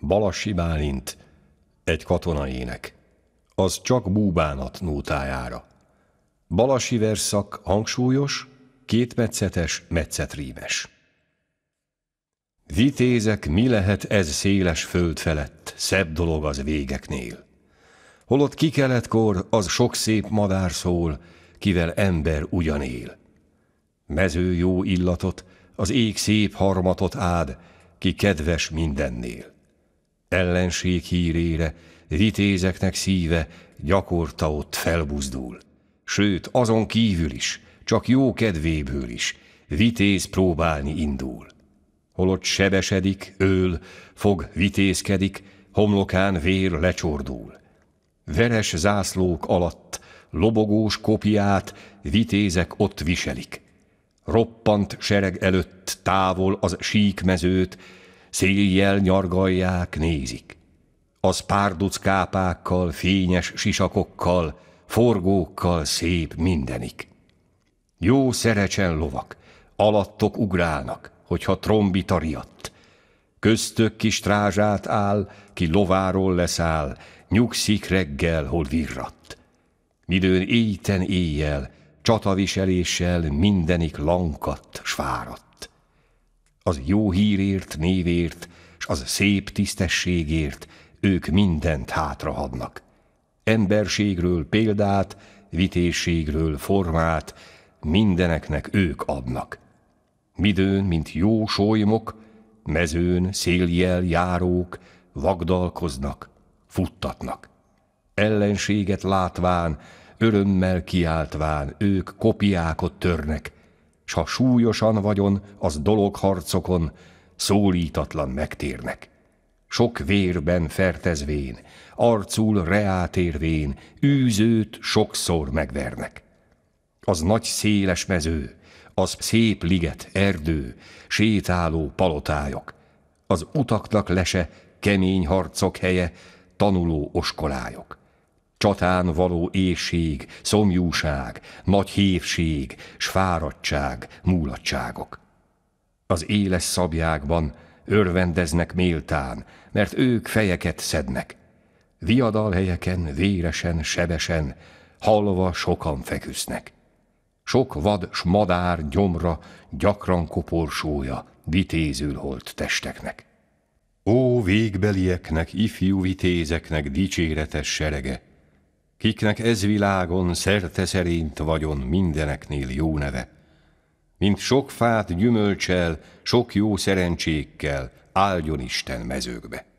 Balassi Bálint, egy katonaének. Az csak búbánat nótájára. Balasi verszak hangsúlyos, kétmetszetes, metszetrímes. Vitézek, mi lehet ez széles föld felett, szebb dolog az végeknél. Holott kikeletkor az sok szép madár szól, kivel ember ugyanél. Mező jó illatot, az ég szép harmatot ád, ki kedves mindennél. Ellenség hírére, vitézeknek szíve gyakorta ott felbuzdul. Sőt, azon kívül is, csak jó kedvéből is, vitéz próbálni indul. Holott sebesedik, öl, fog vitézkedik, homlokán vér lecsordul. Veres zászlók alatt lobogós kopiát vitézek ott viselik. Roppant sereg előtt távol az síkmezőt, Széjjel nyargalják, nézik. Az párduc kápákkal, fényes sisakokkal, forgókkal szép mindenik. Jó szerecsen lovak, alattok ugrálnak, hogyha trombita riadt. Köztök kis trázsát áll, ki lováról leszáll, nyugszik reggel, hol virratt. Midőn éjten éjjel, csataviseléssel mindenik lankadt, svárat az jó hírért, névért, s az szép tisztességért ők mindent hátrahadnak. Emberségről példát, vitésségről formát, mindeneknek ők adnak. Midőn, mint jó sólymok, mezőn széljel járók, vagdalkoznak, futtatnak. Ellenséget látván, örömmel kiáltván ők kopiákot törnek, s ha súlyosan vagyon, az dologharcokon szólítatlan megtérnek. Sok vérben fertezvén, arcul reátérvén, űzőt sokszor megvernek. Az nagy széles mező, az szép liget, erdő, sétáló palotályok, az utaknak lese, kemény harcok helye, tanuló oskolályok csatán való éjség, szomjúság, nagy hívség, s fáradtság, múlatságok. Az éles szabjákban örvendeznek méltán, mert ők fejeket szednek. Viadalhelyeken, véresen, sebesen, halva sokan feküsznek. Sok vad s madár gyomra gyakran koporsója vitézül holt testeknek. Ó, végbelieknek, ifjú vitézeknek dicséretes serege! kiknek ez világon szerte szerint vagyon mindeneknél jó neve. Mint sok fát gyümölcsel, sok jó szerencsékkel áldjon Isten mezőkbe.